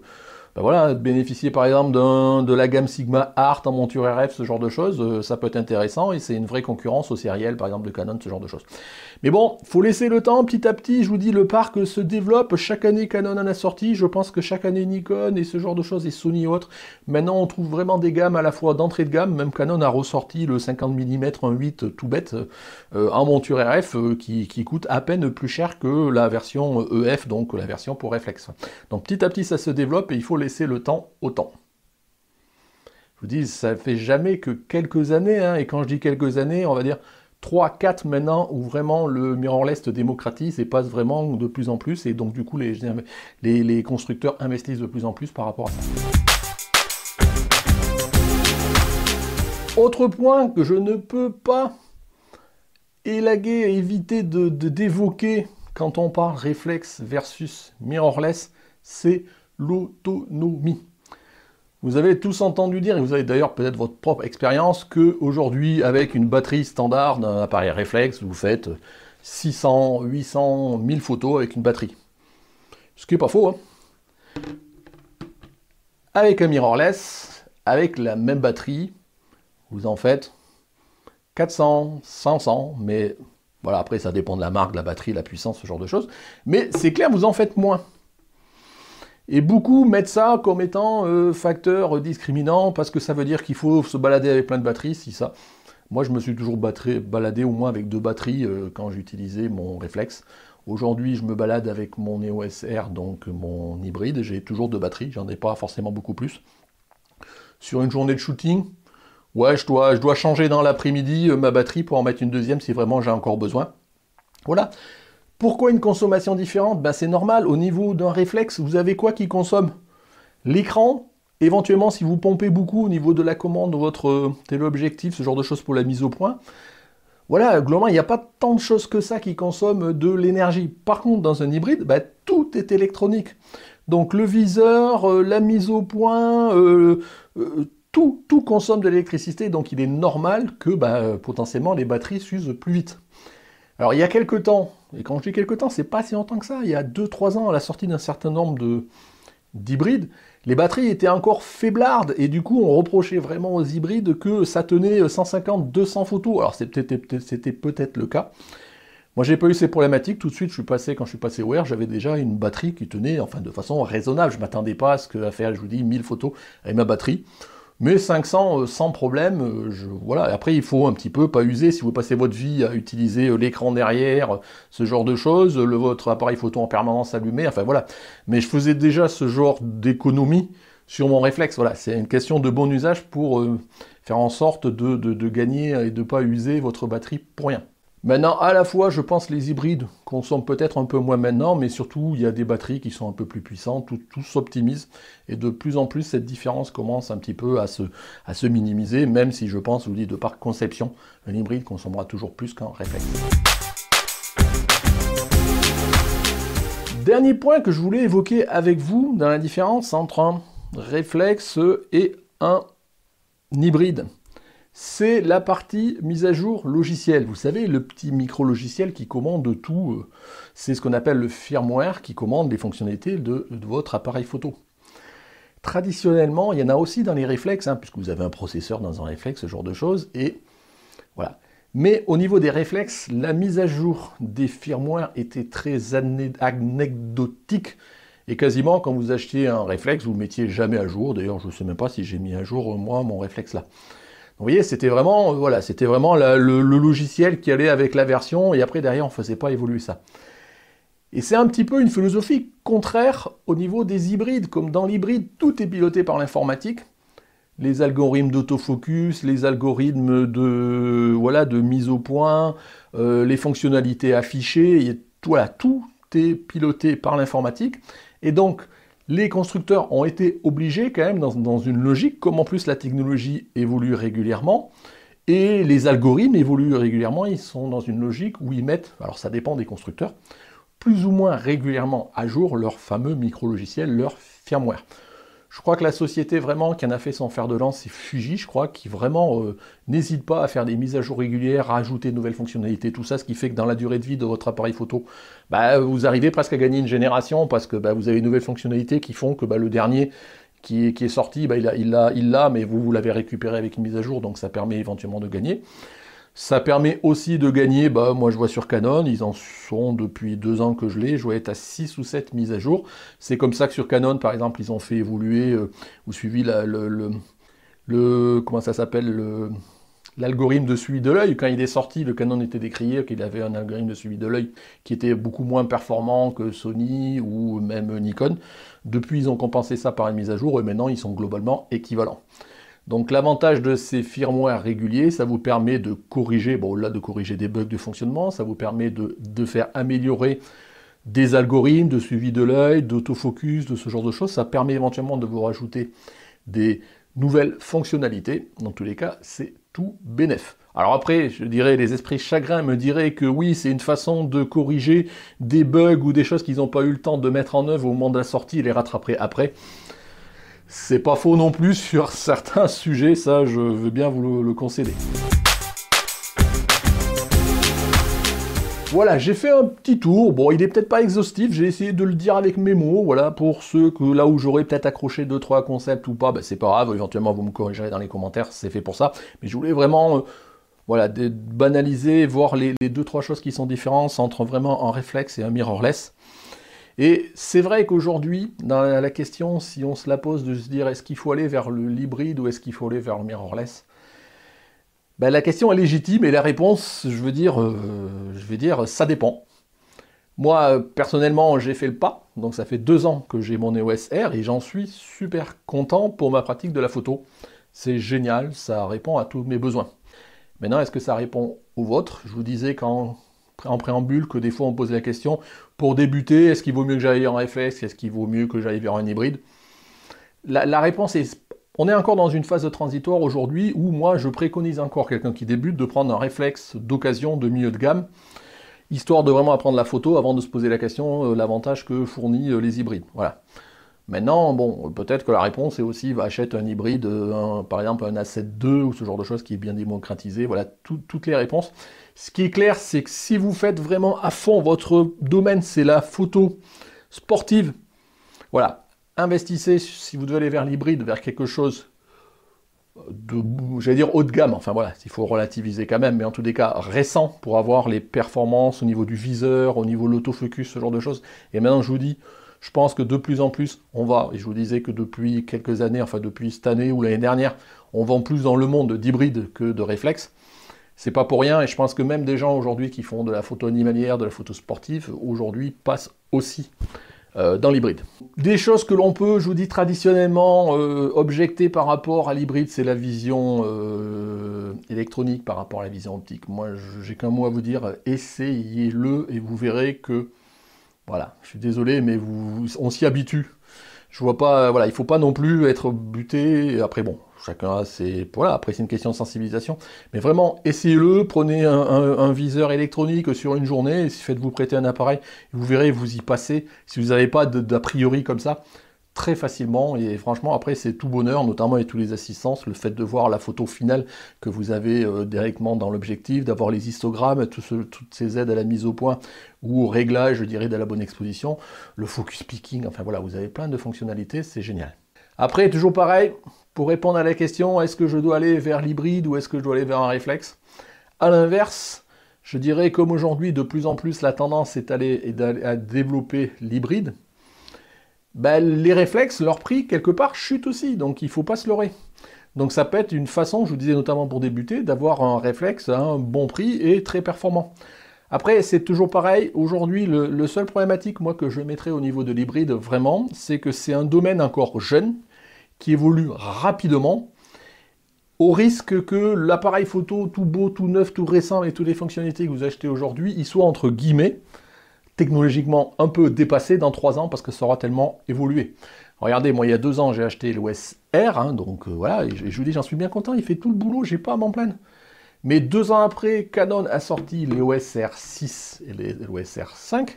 ben voilà, bénéficier par exemple de la gamme Sigma Art en monture RF, ce genre de choses, euh, ça peut être intéressant et c'est une vraie concurrence au sérieux par exemple de Canon, ce genre de choses. Mais bon, faut laisser le temps petit à petit, je vous dis, le parc se développe, chaque année Canon en a sorti, je pense que chaque année Nikon et ce genre de choses et Sony autres, maintenant on trouve vraiment des gammes à la fois d'entrée de gamme, même Canon a ressorti le 50 mm 1.8 tout bête euh, euh, en monture RF qui, coûte à peine plus cher que la version EF, e donc la version pour reflex Donc petit à petit ça se développe et il faut laisser le temps au temps. Je vous dis, ça fait jamais que quelques années, hein, et quand je dis quelques années, on va dire 3-4 maintenant où vraiment le mirrorless se démocratise et passe vraiment de plus en plus, et donc du coup les, constructeurs investissent de plus en plus par rapport à ça. Autre point que je ne peux pas élaguer, éviter de, d'évoquer quand on parle réflexe versus mirrorless, c'est l'autonomie. Vous avez tous entendu dire, et vous avez d'ailleurs peut-être votre propre expérience, que aujourd'hui, avec une batterie standard d'un appareil réflexe, vous faites 600, 800, 1000 photos avec une batterie. Ce qui n'est pas faux. Hein. avec un mirrorless, avec la même batterie, vous en faites 400, 500, mais voilà, après ça dépend de la marque, de la batterie, de la puissance, ce genre de choses. Mais c'est clair, vous en faites moins. Et beaucoup mettent ça comme étant euh, facteur discriminant parce que ça veut dire qu'il faut se balader avec plein de batteries, si ça. Moi, je me suis toujours baladé au moins avec deux batteries euh, quand j'utilisais mon réflexe. Aujourd'hui, je me balade avec mon EOS R, donc mon hybride. J'ai toujours deux batteries, j'en ai pas forcément beaucoup plus. Sur une journée de shooting, ouais, je dois, je dois changer dans l'après-midi euh, ma batterie pour en mettre une deuxième si vraiment j'ai encore besoin. Voilà. Pourquoi une consommation différente ben, C'est normal, au niveau d'un réflexe, vous avez quoi qui consomme L'écran, éventuellement si vous pompez beaucoup au niveau de la commande, votre euh, téléobjectif, ce genre de choses pour la mise au point. Voilà, globalement, il n'y a pas tant de choses que ça qui consomment de l'énergie. Par contre, dans un hybride, ben, tout est électronique. Donc le viseur, euh, la mise au point, euh, tout, consomme de l'électricité, donc il est normal que ben, potentiellement les batteries s'usent plus vite. Alors il y a quelques temps, et quand je dis quelques temps, c'est pas si longtemps que ça, il y a 2-3 ans, à la sortie d'un certain nombre d'hybrides, les batteries étaient encore faiblardes, et du coup on reprochait vraiment aux hybrides que ça tenait 150-200 euh, photos. Alors c'était peut-être le cas. Moi j'ai pas eu ces problématiques, tout de suite je suis passé, quand je suis passé au Air, j'avais déjà une batterie qui tenait enfin de façon raisonnable, je m'attendais pas à ce que à faire, je vous dis, 1000 photos avec ma batterie. Mais 500 euh, sans problème, euh, je, voilà. Après, il faut un petit peu pas user. Si vous passez votre vie à utiliser euh, l'écran derrière, ce genre de choses, le, votre appareil photo en permanence allumé, enfin voilà. Mais je faisais déjà ce genre d'économie sur mon réflexe. Voilà, c'est une question de bon usage pour faire en sorte de, de gagner et de pas user votre batterie pour rien. Maintenant, à la fois, je pense les hybrides consomment peut-être un peu moins maintenant, mais surtout, il y a des batteries qui sont un peu plus puissantes, tout, s'optimise, et de plus en plus, cette différence commence un petit peu à se, à se minimiser, même si je pense, je vous dis, de par conception, un hybride consommera toujours plus qu'un réflexe. Dernier point que je voulais évoquer avec vous dans la différence entre un réflexe et un hybride c'est la partie mise à jour logicielle. Vous savez, le petit micro-logiciel qui commande tout, euh, c'est ce qu'on appelle le firmware qui commande les fonctionnalités de, votre appareil photo. Traditionnellement, il y en a aussi dans les réflexes, hein, puisque vous avez un processeur dans un réflexe, ce genre de choses, et voilà. Mais au niveau des réflexes, la mise à jour des firmwares était très anecdotique. Et quasiment, quand vous achetiez un réflexe, vous ne le mettiez jamais à jour. D'ailleurs, je ne sais même pas si j'ai mis à jour, euh, moi, mon réflexe là. Vous voyez, c'était vraiment, euh, voilà, c'était vraiment le, logiciel qui allait avec la version, et après derrière, on ne faisait pas évoluer ça. Et c'est un petit peu une philosophie contraire au niveau des hybrides, comme dans l'hybride, tout est piloté par l'informatique. Les algorithmes d'autofocus, les algorithmes de, voilà, de mise au point, euh, les fonctionnalités affichées, et, tout est piloté par l'informatique. Et donc, les constructeurs ont été obligés quand même dans, une logique, comme en plus la technologie évolue régulièrement, et les algorithmes évoluent régulièrement, ils sont dans une logique où ils mettent, alors ça dépend des constructeurs, plus ou moins régulièrement à jour leur fameux micro-logiciel, leur firmware. Je crois que la société vraiment qui en a fait son fer de lance, c'est Fuji, je crois, qui vraiment euh, n'hésite pas à faire des mises à jour régulières, à ajouter de nouvelles fonctionnalités, tout ça, ce qui fait que dans la durée de vie de votre appareil photo, bah, vous arrivez presque à gagner une génération parce que bah, vous avez de nouvelles fonctionnalités qui font que bah, le dernier qui est, qui est sorti, il l'a, il l'a, mais vous, vous l'avez récupéré avec une mise à jour, donc ça permet éventuellement de gagner. Ça permet aussi de gagner, bah, moi je vois sur Canon, ils en sont depuis deux ans que je l'ai, je vois être à 6 ou 7 mises à jour. C'est comme ça que sur Canon, par exemple, ils ont fait évoluer euh, ou suivi le, comment ça s'appelle L'algorithme de suivi de l'œil, quand il est sorti, le Canon était décrié qu'il avait un algorithme de suivi de l'œil qui était beaucoup moins performant que Sony ou même Nikon. Depuis, ils ont compensé ça par une mise à jour et maintenant, ils sont globalement équivalents. Donc l'avantage de ces firmware réguliers, ça vous permet de corriger, bon là de corriger des bugs de fonctionnement, ça vous permet de, faire améliorer des algorithmes de suivi de l'œil, d'autofocus, de ce genre de choses. Ça permet éventuellement de vous rajouter des nouvelles fonctionnalités. Dans tous les cas, c'est tout bénef. Alors après, je dirais, les esprits chagrins me diraient que oui, c'est une façon de corriger des bugs ou des choses qu'ils n'ont pas eu le temps de mettre en œuvre au moment de la sortie et les rattraper après. C'est pas faux non plus sur certains sujets, ça je veux bien vous le, concéder. Voilà, j'ai fait un petit tour. Bon, il est peut-être pas exhaustif, j'ai essayé de le dire avec mes mots. Voilà, pour ceux que là où j'aurais peut-être accroché 2-3 concepts ou pas, ben, c'est pas grave, éventuellement vous me corrigerez dans les commentaires, c'est fait pour ça. Mais je voulais vraiment. Euh, voilà, banaliser, voir les, 2 deux, trois choses qui sont différentes entre vraiment un réflexe et un mirrorless. Et c'est vrai qu'aujourd'hui, dans la question, si on se la pose de se dire est-ce qu'il faut aller vers le l'hybride ou est-ce qu'il faut aller vers le mirrorless, ben, la question est légitime et la réponse, je veux dire, euh, je veux dire, ça dépend. Moi, personnellement, j'ai fait le pas, donc ça fait deux ans que j'ai mon EOS R et j'en suis super content pour ma pratique de la photo. C'est génial, ça répond à tous mes besoins. Maintenant, est-ce que ça répond aux vôtres Je vous disais qu'en en préambule que des fois on posait la question pour débuter, est-ce qu'il vaut mieux que j'aille en réflexe Est-ce qu'il vaut mieux que j'aille vers un hybride la, réponse est... On est encore dans une phase de transitoire aujourd'hui où moi je préconise encore quelqu'un qui débute de prendre un réflexe d'occasion de milieu de gamme, histoire de vraiment apprendre la photo avant de se poser la question euh, l'avantage que fournit euh, les hybrides. Voilà. Maintenant, bon, peut-être que la réponse est aussi achète un hybride, euh, par exemple un A7 II ou ce genre de choses qui est bien démocratisé. Voilà toutes les réponses. Ce qui est clair, c'est que si vous faites vraiment à fond votre domaine, c'est la photo sportive. Voilà, investissez si vous devez aller vers l'hybride, vers quelque chose de, j'allais dire haut de gamme. Enfin voilà, il faut relativiser quand même, mais en tous les cas récent pour avoir les performances au niveau du viseur, au niveau de l'autofocus, ce genre de choses. Et maintenant, je vous dis je pense que de plus en plus, on va, et je vous disais que depuis quelques années, enfin depuis cette année ou l'année dernière, on vend plus dans le monde d'hybride que de réflexes. C'est pas pour rien, et je pense que même des gens aujourd'hui qui font de la photo animalière, de la photo sportive, aujourd'hui passent aussi euh, dans l'hybride. Des choses que l'on peut, je vous dis traditionnellement, euh, objecter par rapport à l'hybride, c'est la vision euh, électronique par rapport à la vision optique. Moi, j'ai qu'un mot à vous dire, essayez-le et vous verrez que voilà, je suis désolé, mais vous, on s'y habitue. Je vois pas, voilà, il faut pas non plus être buté. Après, bon, chacun a ses, voilà, après c'est une question de sensibilisation. Mais vraiment, essayez-le, prenez un, viseur électronique sur une journée, Si faites-vous prêter un appareil, vous verrez, vous y passez. Si vous n'avez pas d'a priori comme ça, très facilement et franchement après c'est tout bonheur notamment et tous les assistances le fait de voir la photo finale que vous avez euh, directement dans l'objectif d'avoir les histogrammes toutes ces aides à la mise au point ou au réglage je dirais de la bonne exposition le focus picking enfin voilà vous avez plein de fonctionnalités c'est génial après toujours pareil pour répondre à la question est-ce que je dois aller vers l'hybride ou est-ce que je dois aller vers un réflexe à l'inverse je dirais comme aujourd'hui de plus en plus la tendance est, allée, est à développer l'hybride ben, les réflexes, leur prix, quelque part, chute aussi. Donc il ne faut pas se leurrer. Donc ça peut être une façon, je vous disais notamment pour débuter, d'avoir un réflexe à un bon prix et très performant. Après, c'est toujours pareil. Aujourd'hui, le, seul problématique, moi, que je mettrais au niveau de l'hybride, vraiment, c'est que c'est un domaine encore jeune, qui évolue rapidement, au risque que l'appareil photo tout beau, tout neuf, tout récent et toutes les fonctionnalités que vous achetez aujourd'hui, il soit entre guillemets technologiquement un peu dépassé dans trois ans parce que ça aura tellement évolué. Regardez, moi il y a deux ans j'ai acheté l'OS R, hein, donc euh, voilà, je, vous dis j'en suis bien content, il fait tout le boulot, j'ai pas à m'en plaindre. Mais deux ans après, Canon a sorti les R6 et les R5.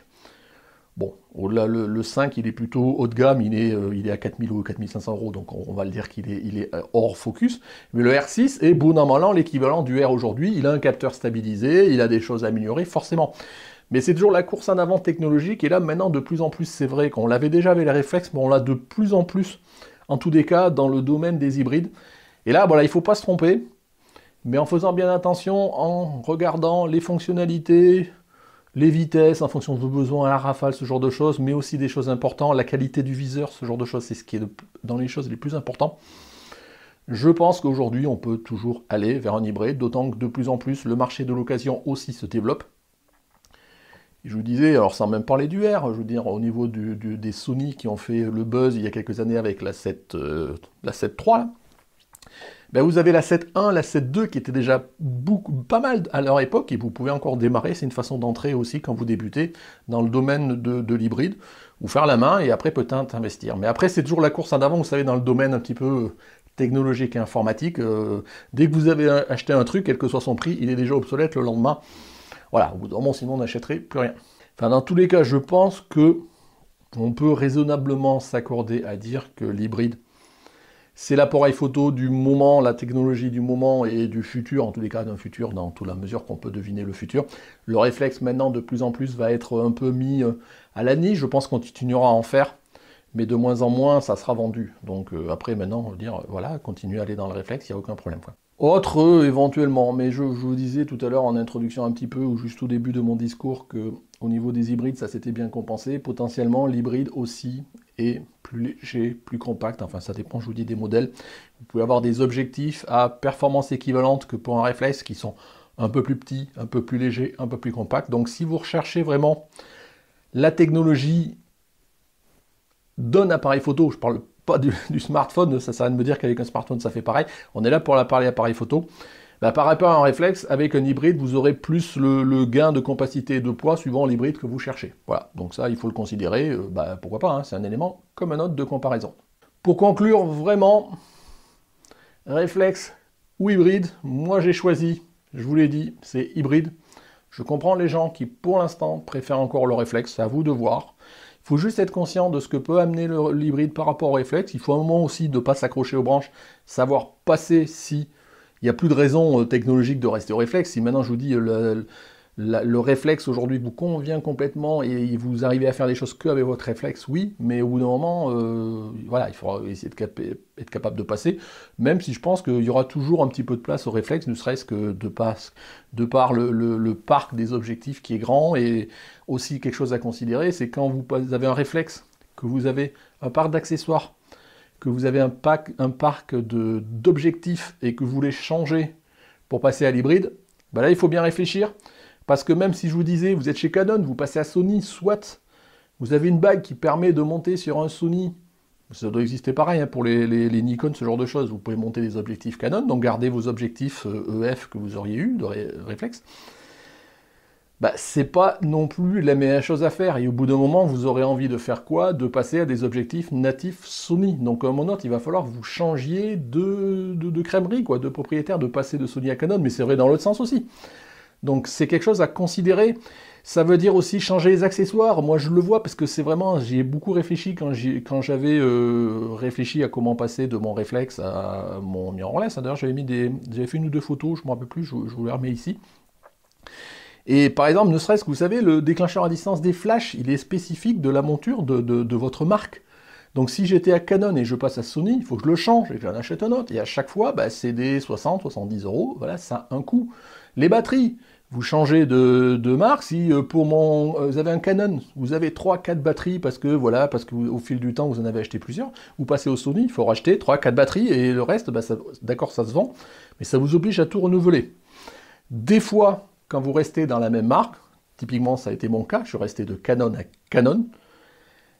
Bon, le, 5, il est plutôt haut de gamme, il est, euh, il est à 4000 ou 4500 euros, donc on, va le dire qu'il est, il est euh, hors focus. Mais le R6 est bon normalement l'équivalent du R aujourd'hui. Il a un capteur stabilisé, il a des choses à améliorer, forcément. Mais c'est toujours la course en avant technologique, et là maintenant de plus en plus c'est vrai qu'on l'avait déjà avec les réflexes, mais on l'a de plus en plus, en tous les cas, dans le domaine des hybrides. Et là, voilà, il ne faut pas se tromper, mais en faisant bien attention, en regardant les fonctionnalités, les vitesses en fonction de vos besoins, la rafale, ce genre de choses, mais aussi des choses importantes, la qualité du viseur, ce genre de choses, c'est ce qui est dans les choses les plus importantes. Je pense qu'aujourd'hui, on peut toujours aller vers un hybride, d'autant que de plus en plus, le marché de l'occasion aussi se développe je vous disais, alors sans même parler du R, je veux dire, au niveau des Sony qui ont fait le buzz il y a quelques années avec la 7, euh, ben, vous avez la 7.1, la 7.2 qui était déjà pas mal à leur époque et vous pouvez encore démarrer. C'est une façon d'entrer aussi quand vous débutez dans le domaine de, l'hybride, ou faire la main et après peut-être investir. Mais après, c'est toujours la course en avant, vous savez, dans le domaine un petit peu euh, technologique et informatique. Euh, dès que vous avez acheté un truc, quel que soit son prix, il est déjà obsolète le lendemain. Voilà, au bout d'un moment, sinon on n'achèterait plus rien. Enfin, dans tous les cas, je pense que on peut raisonnablement s'accorder à dire que l'hybride, c'est l'appareil photo du moment, la technologie du moment et du futur, en tous les cas d'un futur, dans toute la mesure qu'on peut deviner le futur. Le réflexe maintenant de plus en plus va être un peu mis euh, à la niche, je pense qu'on continuera à en faire mais de moins en moins, ça sera vendu. Donc euh, après, maintenant, on va dire, voilà, continuez à aller dans le réflexe, il n'y a aucun problème. Quoi. Autre, euh, éventuellement, mais je, vous disais tout à l'heure en introduction un petit peu, ou juste au début de mon discours, que au niveau des hybrides, ça s'était bien compensé. Potentiellement, l'hybride aussi est plus léger, plus compact, enfin ça dépend, je vous dis, des modèles. Vous pouvez avoir des objectifs à performance équivalente que pour un réflexe, qui sont un peu plus petits, un peu plus légers, un peu plus compacts. Donc si vous recherchez vraiment la technologie d'un appareil photo, je parle pas du, smartphone, ça sert à me dire qu'avec un smartphone ça fait pareil, on est là pour la parler appareil photo. Bah, par rapport à un réflexe, avec un hybride, vous aurez plus le, gain de compacité et de poids suivant l'hybride que vous cherchez. Voilà, donc ça, il faut le considérer, euh, bah, pourquoi pas, hein, c'est un élément comme un autre de comparaison. Pour conclure, vraiment, réflexe ou hybride, moi j'ai choisi, je vous l'ai dit, c'est hybride. Je comprends les gens qui, pour l'instant, préfèrent encore le réflexe, c'est à vous de voir faut juste être conscient de ce que peut amener l'hybride par rapport au réflexe. Il faut un moment aussi de ne pas s'accrocher aux branches, savoir passer si il n'y a plus de raison euh, technologique de rester au réflexe. Si maintenant je vous dis euh, le, le réflexe aujourd'hui vous convient complètement et vous arrivez à faire des choses que avec votre réflexe, oui, mais au bout d'un moment, euh, voilà, il faudra essayer de être capable de passer, même si je pense qu'il y aura toujours un petit peu de place au réflexe, ne serait-ce que de, par le, parc des objectifs qui est grand et aussi quelque chose à considérer, c'est quand vous avez un réflexe, que vous avez un parc d'accessoires, que vous avez un, parc d'objectifs et que vous voulez changer pour passer à l'hybride, bah là il faut bien réfléchir. Parce que même si je vous disais, vous êtes chez Canon, vous passez à Sony, soit vous avez une bague qui permet de monter sur un Sony, ça doit exister pareil hein, pour les, les, Nikon, ce genre de choses, vous pouvez monter des objectifs Canon, donc gardez vos objectifs EF euh, e que vous auriez eu de réflexe. Bah, c'est pas non plus la meilleure chose à faire. Et au bout d'un moment, vous aurez envie de faire quoi De passer à des objectifs natifs Sony. Donc, à mon donné, il va falloir vous changiez de, de, crèmerie, quoi, de propriétaire, de passer de Sony à Canon. Mais c'est vrai dans l'autre sens aussi. Donc c'est quelque chose à considérer. Ça veut dire aussi changer les accessoires. Moi, je le vois parce que c'est vraiment, j'y ai beaucoup réfléchi quand, j'avais euh, réfléchi à comment passer de mon réflexe à mon mirrorless. D'ailleurs, j'avais mis des, j'avais fait une ou deux photos, je ne me rappelle plus, je, vous les remets ici. Et par exemple, ne serait-ce que vous savez, le déclencheur à distance des flashs, il est spécifique de la monture de, votre marque. Donc si j'étais à Canon et je passe à Sony, il faut que je le change et que j'en achète un autre. Et à chaque fois, bah, c'est des 60, 70 euros. Voilà, ça a un coût. Les batteries, vous changez de, marque. Si euh, pour mon, euh, vous avez un Canon, vous avez 3-4 batteries parce que voilà, parce que au fil du temps vous en avez acheté plusieurs. Vous passez au Sony, il faut racheter 3-4 batteries et le reste, bah, d'accord, ça se vend, mais ça vous oblige à tout renouveler. Des fois, quand vous restez dans la même marque, typiquement ça a été mon cas, je suis resté de Canon à Canon.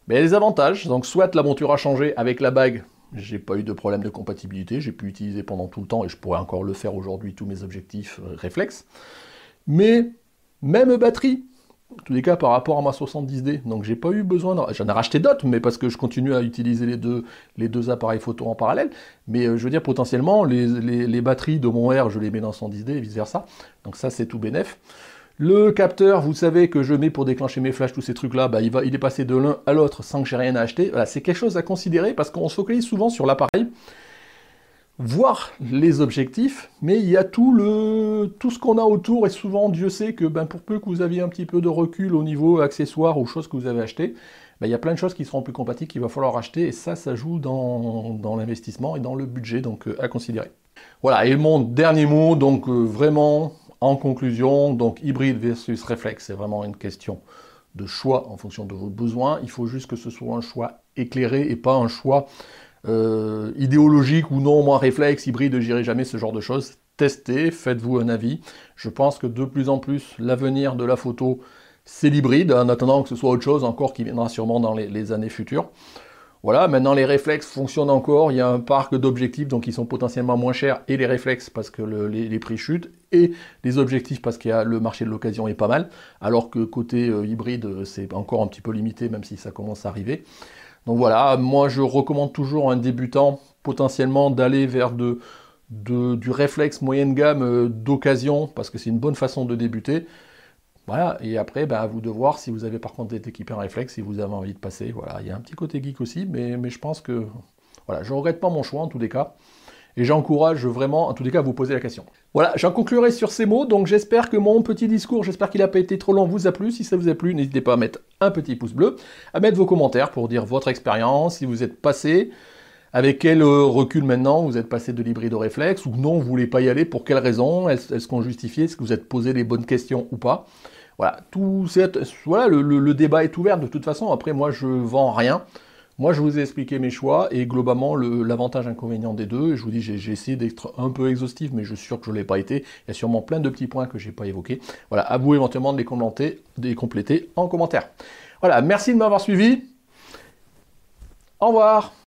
Mais il y a des avantages, donc soit la monture a changé avec la bague, j'ai pas eu de problème de compatibilité, j'ai pu utiliser pendant tout le temps et je pourrais encore le faire aujourd'hui tous mes objectifs euh, réflexes. Mais même batterie, en tous les cas par rapport à ma 70D. Donc j'ai pas eu besoin J'en ai racheté d'autres, mais parce que je continue à utiliser les deux, les deux appareils photo en parallèle. Mais euh, je veux dire, potentiellement, les, batteries de mon R, je les mets dans 110D et vice-versa. Donc ça, c'est tout bénef. Le capteur, vous savez que je mets pour déclencher mes flashs, tous ces trucs-là, bah, il, il est passé de l'un à l'autre sans que j'ai rien à acheter. Voilà, c'est quelque chose à considérer parce qu'on se focalise souvent sur l'appareil, voir les objectifs, mais il y a tout, le, tout ce qu'on a autour et souvent, Dieu sait que ben, pour peu que vous aviez un petit peu de recul au niveau accessoires ou choses que vous avez achetées, ben, il y a plein de choses qui seront plus compatibles qu'il va falloir acheter et ça, ça joue dans, l'investissement et dans le budget, donc euh, à considérer. Voilà, et mon dernier mot, donc euh, vraiment, en conclusion, donc hybride versus réflexe, c'est vraiment une question de choix en fonction de vos besoins. Il faut juste que ce soit un choix éclairé et pas un choix euh, idéologique ou non, moi réflexe, hybride, j'irai jamais ce genre de choses. Testez, faites-vous un avis. Je pense que de plus en plus, l'avenir de la photo, c'est l'hybride, en attendant que ce soit autre chose encore qui viendra sûrement dans les années futures. Voilà, maintenant les réflexes fonctionnent encore, il y a un parc d'objectifs, donc ils sont potentiellement moins chers, et les réflexes parce que les, prix chutent, et les objectifs parce que le marché de l'occasion est pas mal, alors que côté euh, hybride, euh, c'est encore un petit peu limité, même si ça commence à arriver. Donc voilà, moi je recommande toujours à un débutant potentiellement d'aller vers du réflexe moyenne gamme euh, d'occasion, parce que c'est une bonne façon de débuter. Voilà, et après, ben, à vous de voir si vous avez par contre été équipé en réflexe, si vous avez envie de passer. Voilà, il y a un petit côté geek aussi, mais, je pense que. Voilà, je ne regrette pas mon choix en tous les cas. Et j'encourage vraiment, en tous les cas, à vous poser la question. Voilà, j'en conclurai sur ces mots. Donc j'espère que mon petit discours, j'espère qu'il n'a pas été trop long, vous a plu. Si ça vous a plu, n'hésitez pas à mettre un petit pouce bleu, à mettre vos commentaires pour dire votre expérience, si vous êtes passé, avec quel euh, recul maintenant vous êtes passé de l'hybride au réflexe, ou non, vous ne voulez pas y aller, pour quelles raisons, est-ce qu'on justifie est-ce que vous êtes posé les bonnes questions ou pas. Voilà, tout cette, voilà le, débat est ouvert de toute façon. Après, moi, je vends rien. Moi, je vous ai expliqué mes choix et globalement l'avantage-inconvénient des deux. Je vous dis, j'ai essayé d'être un peu exhaustif, mais je suis sûr que je ne l'ai pas été. Il y a sûrement plein de petits points que je n'ai pas évoqués. Voilà, à vous éventuellement de les, commenter, de les compléter en commentaire. Voilà, merci de m'avoir suivi. Au revoir